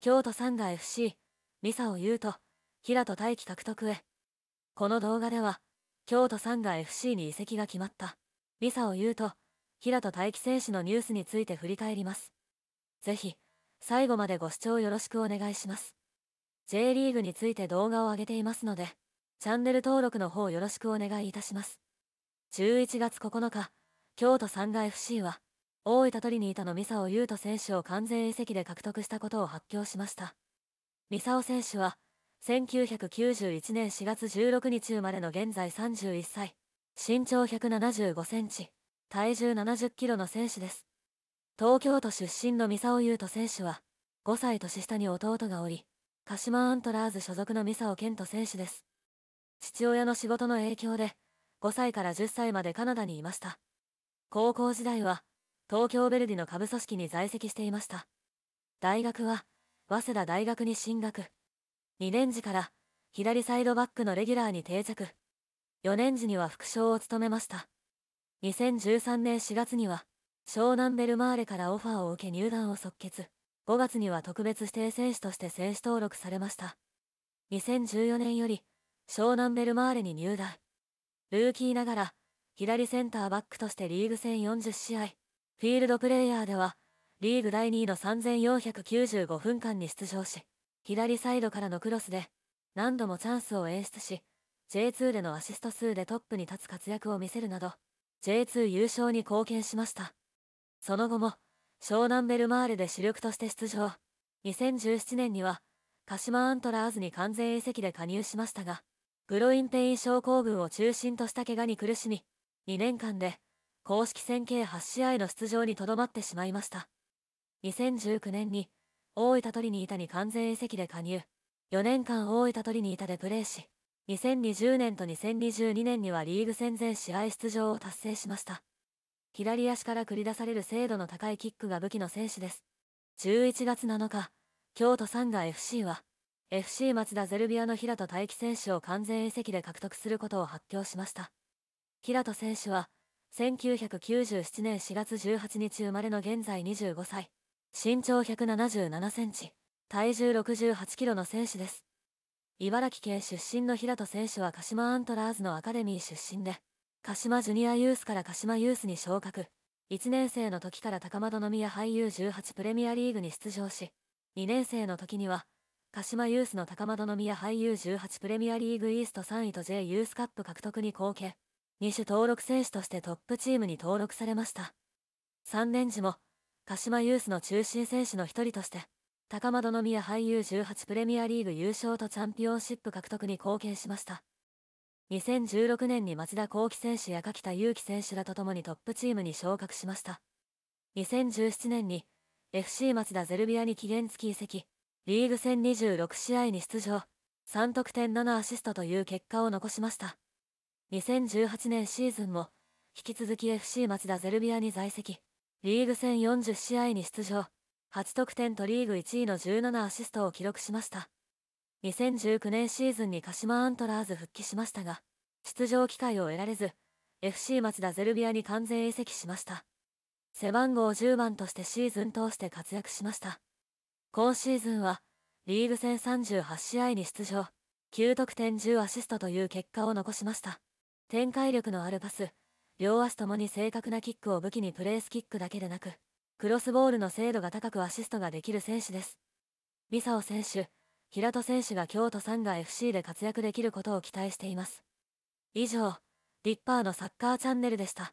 京都サンガ FC ミサオ優と平戸大輝獲得へこの動画では京都サンガ FC に移籍が決まったミサオ優と平戸大輝選手のニュースについて振り返りますぜひ最後までご視聴よろしくお願いします J リーグについて動画を上げていますのでチャンネル登録の方よろしくお願いいたします11月9日京都サンガ FC は大分トリニータのミサオ・ユート選手を完全移籍で獲得したことを発表しました。ミサオ選手は、1991年4月16日生まれの現在31歳、身長175センチ、体重70キロの選手です。東京都出身のミサオ・ユ斗ト選手は、5歳年下に弟がおり、鹿島アントラーズ所属のミサオ・ケント選手です。父親の仕事の影響で、5歳から10歳までカナダにいました。高校時代は、東京ヴェルディの下部組織に在籍していました。大学は、早稲田大学に進学。2年時から、左サイドバックのレギュラーに定着。4年時には副将を務めました。2013年4月には、湘南ベルマーレからオファーを受け入団を即決。5月には特別指定選手として選手登録されました。2014年より、湘南ベルマーレに入団。ルーキーながら、左センターバックとしてリーグ戦40試合、フィールドプレーヤーでは、リーグ第2位の3495分間に出場し、左サイドからのクロスで、何度もチャンスを演出し、J2 でのアシスト数でトップに立つ活躍を見せるなど、J2 優勝に貢献しました。その後も、湘南ベルマーレで主力として出場。2017年には、鹿島アントラーズに完全移籍で加入しましたが、グロインペイン症候群を中心とした怪我に苦しみ、2年間で公式戦計8試合の出場にとどまってしまいました。2019年に大分トリニータに完全移籍で加入。4年間大分トリニータでプレーし、2020年と2022年にはリーグ戦前試合出場を達成しました。左足から繰り出される精度の高いキックが武器の選手です。11月7日、京都サンガ FC は、FC 松田ゼルビアの平戸大輝選手を完全移籍で獲得することを発表しました。平戸選手は、1997年4月18日生まれの現在25歳。身長177センチ、体重68キロの選手です。茨城県出身の平戸選手は鹿島アントラーズのアカデミー出身で、鹿島ジュニアユースから鹿島ユースに昇格。1年生の時から高円宮俳優18プレミアリーグに出場し、2年生の時には、鹿島ユースの高円宮俳優18プレミアリーグイースト3位と J ユースカップ獲得に貢献。2種登録選手としてトップチームに登録されました。3年時も、鹿島ユースの中心選手の一人として、高円宮俳優18プレミアリーグ優勝とチャンピオンシップ獲得に貢献しました。2016年に松田幸輝選手や柿田祐希選手らと共にトップチームに昇格しました。2017年に FC 松田ゼルビアに期限付き移籍、リーグ戦26試合に出場、3得点7アシストという結果を残しました。2018年シーズンも、引き続き FC 町田ゼルビアに在籍。リーグ戦40試合に出場。8得点とリーグ1位の17アシストを記録しました。2019年シーズンに鹿島アントラーズ復帰しましたが、出場機会を得られず、FC 町田ゼルビアに完全移籍しました。背番号10番としてシーズン通して活躍しました。今シーズンは、リーグ戦38試合に出場、9得点10アシストという結果を残しました。展開力のあるパス、両足ともに正確なキックを武器にプレースキックだけでなく、クロスボールの精度が高くアシストができる選手です。ビサオ選手、平戸選手が京都サンガ FC で活躍できることを期待しています。以上、リッパーのサッカーチャンネルでした。